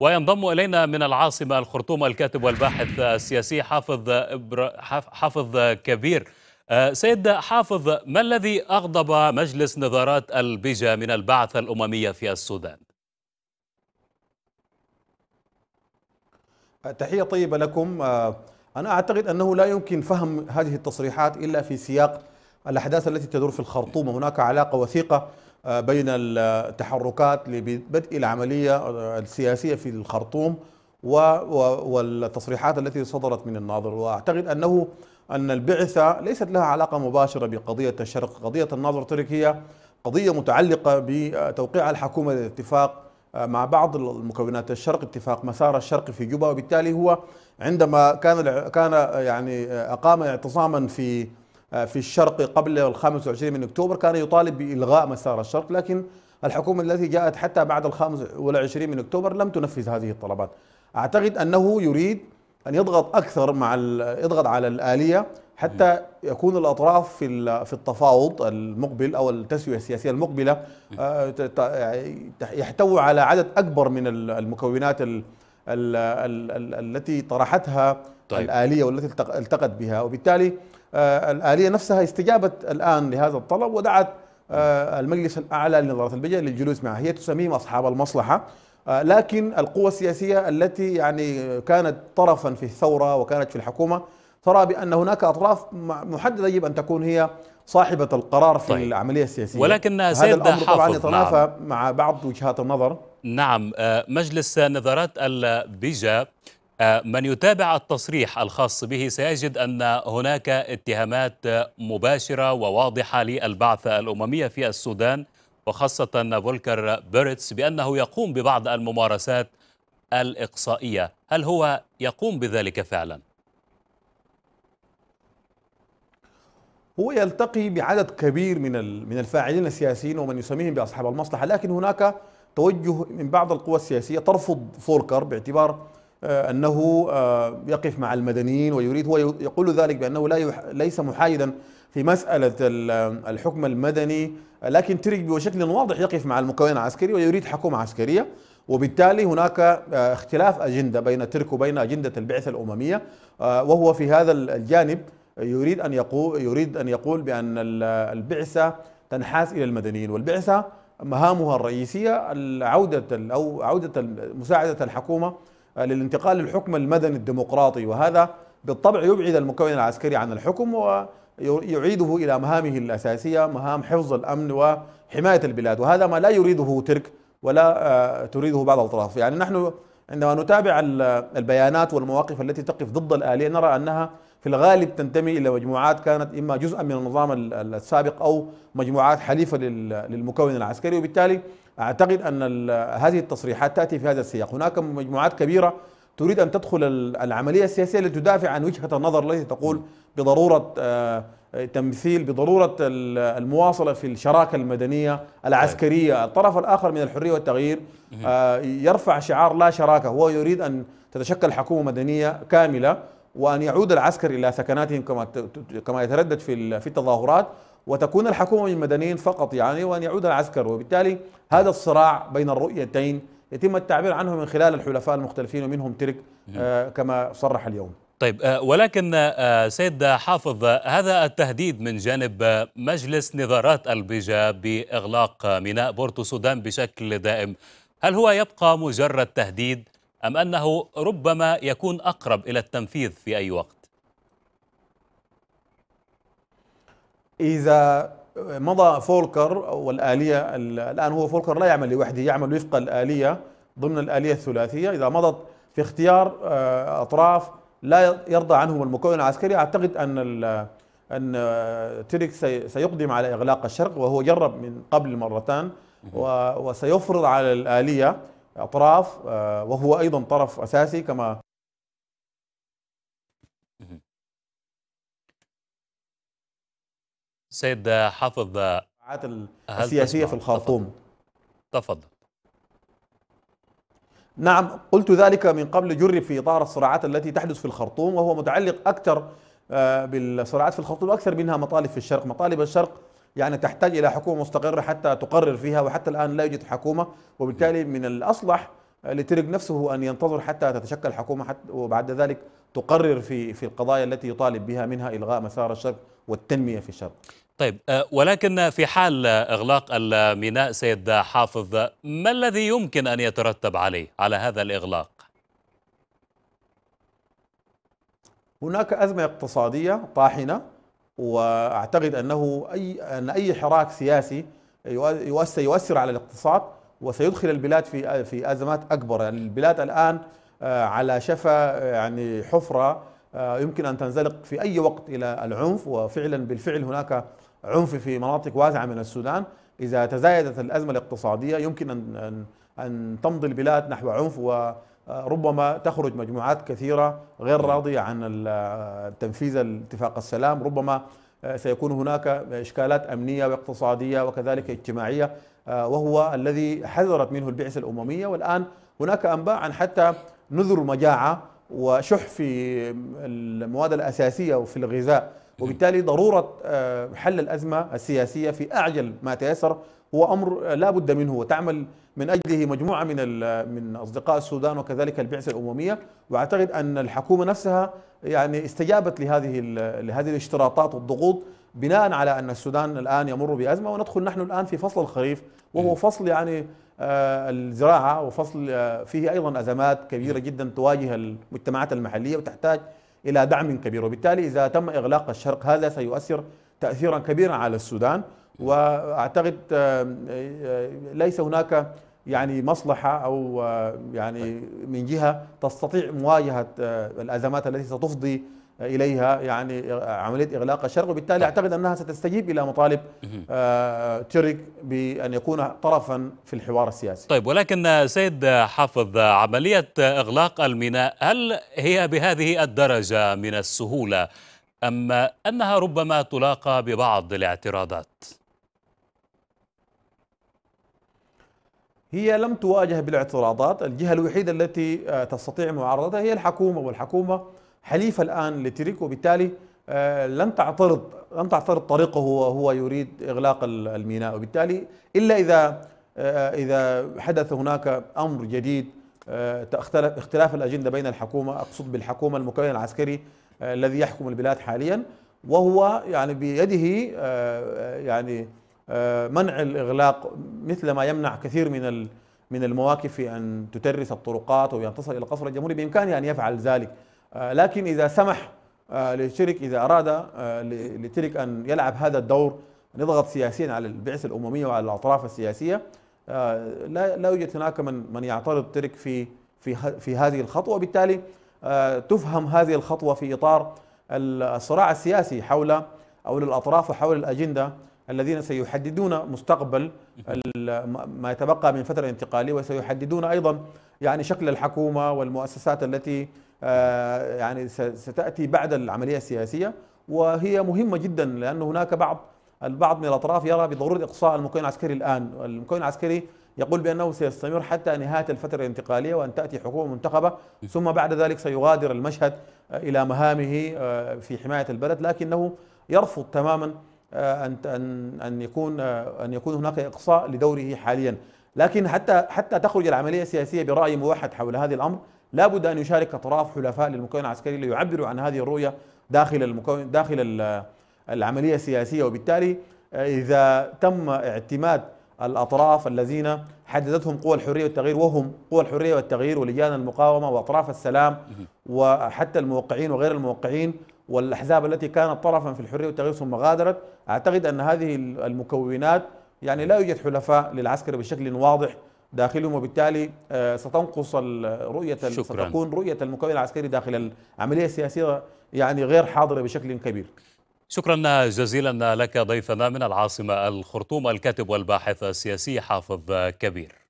وينضم الينا من العاصمه الخرطوم الكاتب والباحث السياسي حافظ حافظ كبير. آه، سيد حافظ ما الذي اغضب مجلس نظارات البيجا من البعثه الامميه في السودان؟ آه، تحيه طيبه لكم آه، انا اعتقد انه لا يمكن فهم هذه التصريحات الا في سياق الاحداث التي تدور في الخرطوم هناك علاقه وثيقه آه، بين التحركات لبدء العملية آه، السياسية في الخرطوم والتصريحات التي صدرت من الناظر وأعتقد أنه أن البعثة ليست لها علاقة مباشرة بقضية الشرق قضية الناظر التركية قضية متعلقة بتوقيع الحكومة للاتفاق آه، مع بعض المكونات الشرق اتفاق مسار الشرق في جوبا وبالتالي هو عندما كان كان يعني اقام اعتصاما في آه، في الشرق قبل الخامس 25 من أكتوبر كان يطالب بإلغاء مسار الشرق لكن الحكومة التي جاءت حتى بعد الخامس والعشرين من أكتوبر لم تنفذ هذه الطلبات أعتقد أنه يريد أن يضغط أكثر مع يضغط على الآلية حتى يكون الأطراف في في التفاوض المقبل أو التسوية السياسية المقبلة آه، يعني يحتوي على عدد أكبر من المكونات التي طرحتها طيب. الآلية والتي التقت بها وبالتالي آه، الآلية نفسها استجابت الآن لهذا الطلب ودعت آه، المجلس الأعلى لنظارة البجة للجلوس معها هي تسميهم أصحاب المصلحة آه، لكن القوى السياسية التي يعني كانت طرفا في الثورة وكانت في الحكومة ترى بأن هناك أطراف محددة يجب أن تكون هي صاحبة القرار في طيب. العملية السياسية ولكن سيد هذا الأمر طبعا يتنافى نعم. مع بعض وجهات النظر نعم مجلس نظارات البيجا آه، من يتابع التصريح الخاص به سيجد أن هناك اتهامات مباشرة وواضحة للبعثة الأممية في السودان وخاصة فولكر بيرتس بأنه يقوم ببعض الممارسات الإقصائية هل هو يقوم بذلك فعلا؟ هو يلتقي بعدد كبير من من الفاعلين السياسيين ومن يسميهم بأصحاب المصلحة لكن هناك توجه من بعض القوى السياسية ترفض فولكر باعتبار آه، أنه آه، يقف مع المدنيين ويريد هو يقول ذلك بأنه لا ليس محايدا في مسألة الحكم المدني لكن ترك بشكل واضح يقف مع المكون العسكري ويريد حكومة عسكرية وبالتالي هناك آه، اختلاف أجندة بين ترك وبين أجندة البعثة الأممية وهو في هذا الجانب يريد أن يقول يريد أن يقول بأن البعثة تنحاز إلى المدنيين والبعثة مهامها الرئيسية العوده أو عودة مساعدة الحكومة للانتقال للحكم المدني الديمقراطي وهذا بالطبع يبعد المكون العسكري عن الحكم ويعيده الى مهامه الاساسيه مهام حفظ الامن وحمايه البلاد وهذا ما لا يريده ترك ولا آه، تريده بعض الاطراف يعني نحن عندما نتابع البيانات والمواقف التي تقف ضد الاليه نرى انها في الغالب تنتمي الى مجموعات كانت اما جزءا من النظام السابق او مجموعات حليفه للمكون العسكري وبالتالي اعتقد ان هذه التصريحات تاتي في هذا السياق، هناك مجموعات كبيره تريد ان تدخل العمليه السياسيه لتدافع عن وجهه النظر التي تقول بضروره آه، تمثيل بضروره المواصله في الشراكه المدنيه العسكريه، أيوة. الطرف الاخر من الحريه والتغيير آه، يرفع شعار لا شراكه، هو يريد ان تتشكل حكومه مدنيه كامله وان يعود العسكر الى سكناتهم كما كما يتردد في في التظاهرات وتكون الحكومه من المدنيين فقط يعني وان يعود العسكر وبالتالي هذا الصراع بين الرؤيتين يتم التعبير عنه من خلال الحلفاء المختلفين ومنهم ترك آه، كما صرح اليوم طيب آه، ولكن آه، سيد حافظ هذا التهديد من جانب مجلس نظارات البيجا باغلاق ميناء بورتو السودان بشكل دائم هل هو يبقى مجرد تهديد أم أنه ربما يكون أقرب إلى التنفيذ في أي وقت؟ إذا مضى فولكر والآلية الآن هو فولكر لا يعمل لوحده يعمل وفق الآلية ضمن الآلية الثلاثية إذا مضت في اختيار آه، أطراف لا يرضى عنهم المكون العسكري أعتقد أن أن تريك سيقدم على إغلاق الشرق وهو جرب من قبل مرتان وسيفرض على الآلية أطراف آه، وهو أيضا طرف أساسي كما سيد حافظ آه، السياسية في الخرطوم تفضل نعم قلت ذلك من قبل جرب في إطار الصراعات التي تحدث في الخرطوم وهو متعلق أكثر آه، بالصراعات في الخرطوم أكثر منها مطالب في الشرق مطالب الشرق يعني تحتاج إلى حكومة مستقرة حتى تقرر فيها وحتى الآن لا يوجد حكومة وبالتالي من الأصلح آه، لترك نفسه أن ينتظر حتى تتشكل حكومة حتى وبعد ذلك تقرر في في القضايا التي يطالب بها منها إلغاء مسار الشرق والتنمية في الشرق طيب آه، ولكن في حال إغلاق الميناء سيد حافظ ما الذي يمكن أن يترتب عليه على هذا الإغلاق؟ هناك أزمة اقتصادية طاحنة واعتقد انه اي ان اي حراك سياسي سيؤثر على الاقتصاد وسيدخل البلاد في في ازمات اكبر يعني البلاد الان آه، على شفا آه، يعني حفره آه، يمكن ان تنزلق في اي وقت الى العنف وفعلا بالفعل هناك عنف في مناطق واسعه من السودان اذا تزايدت الازمه الاقتصاديه يمكن ان ان تمضي البلاد نحو عنف و آه، ربما تخرج مجموعات كثيرة غير نعم. راضية عن آه، تنفيذ اتفاق السلام ربما آه، سيكون هناك إشكالات أمنية واقتصادية وكذلك اجتماعية وهو الذي حذرت منه البعثة الأممية والآن هناك أنباء عن حتى نذر مجاعة وشح في المواد الأساسية وفي الغذاء نعم. وبالتالي ضرورة حل الأزمة السياسية في أعجل ما تيسر هو أمر لا بد منه وتعمل من اجله مجموعه من من اصدقاء السودان وكذلك البعثه الامميه واعتقد ان الحكومه نفسها يعني استجابت لهذه لهذه الاشتراطات والضغوط بناء على ان السودان الان يمر بازمه وندخل نحن الان في فصل الخريف وهو فصل يعني آه، الزراعه وفصل آه، فيه ايضا ازمات كبيره جدا تواجه المجتمعات المحليه وتحتاج الى دعم كبير وبالتالي اذا تم اغلاق الشرق هذا سيؤثر تاثيرا كبيرا على السودان واعتقد آه، آه، ليس هناك يعني مصلحه او آه، يعني طيب. من جهه تستطيع مواجهه الازمات التي ستفضي اليها يعني عمليه اغلاق الشرق وبالتالي طيب. اعتقد انها ستستجيب الى مطالب تيرك بان يكون طرفا في الحوار السياسي. طيب ولكن سيد حافظ عمليه اغلاق الميناء هل هي بهذه الدرجه من السهوله ام انها ربما تلاقى ببعض الاعتراضات؟ هي لم تواجه بالاعتراضات الجهة الوحيدة التي آه، تستطيع معارضتها هي الحكومة والحكومة حليفة الآن لتريك وبالتالي آه، لن تعترض لن تعترض طريقه وهو يريد إغلاق الميناء وبالتالي إلا إذا آه، إذا حدث هناك أمر جديد اختلف اختلاف الأجندة بين الحكومة أقصد بالحكومة المكون العسكري الذي يحكم البلاد حاليا وهو يعني بيده يعني آه، منع الاغلاق مثل ما يمنع كثير من من المواكب في ان تترس الطرقات ان تصل الى القصر الجمهوري بامكانه ان يفعل ذلك آه، لكن اذا سمح آه، لترك اذا اراد لترك ان يلعب هذا الدور نضغط سياسيا على البعثه الامميه وعلى الاطراف السياسيه لا لا يوجد هناك من من يعترض ترك في في في هذه الخطوه وبالتالي تفهم هذه الخطوه في اطار الصراع السياسي حول او للاطراف وحول الاجنده الذين سيحددون مستقبل ما يتبقى من فترة انتقالية وسيحددون أيضا يعني شكل الحكومة والمؤسسات التي آه، يعني ستأتي بعد العملية السياسية وهي مهمة جدا لأن هناك بعض البعض من الأطراف يرى بضرورة إقصاء المكون العسكري الآن المكون العسكري يقول بأنه سيستمر حتى نهاية الفترة الانتقالية وأن تأتي حكومة منتخبة ثم بعد ذلك سيغادر المشهد إلى مهامه آه، في حماية البلد لكنه يرفض تماما آه، ان ان ان يكون آه، ان يكون هناك اقصاء لدوره حاليا لكن حتى حتى تخرج العمليه السياسيه براي موحد حول هذا الامر لابد ان يشارك اطراف حلفاء للمكون العسكري ليعبروا عن هذه الرؤيه داخل المكون داخل العمليه السياسيه وبالتالي آه، اذا تم اعتماد الاطراف الذين حددتهم قوى الحريه والتغيير وهم قوى الحريه والتغيير ولجان المقاومه واطراف السلام وحتى الموقعين وغير الموقعين والاحزاب التي كانت طرفا في الحريه والتغيير ثم غادرت اعتقد ان هذه المكونات يعني لا يوجد حلفاء للعسكر بشكل واضح داخلهم وبالتالي آه، ستنقص رؤيه ستكون رؤيه المكون العسكري داخل العمليه السياسيه يعني غير حاضره بشكل كبير شكرا جزيلا لك ضيفنا من العاصمه الخرطوم الكاتب والباحث السياسي حافظ كبير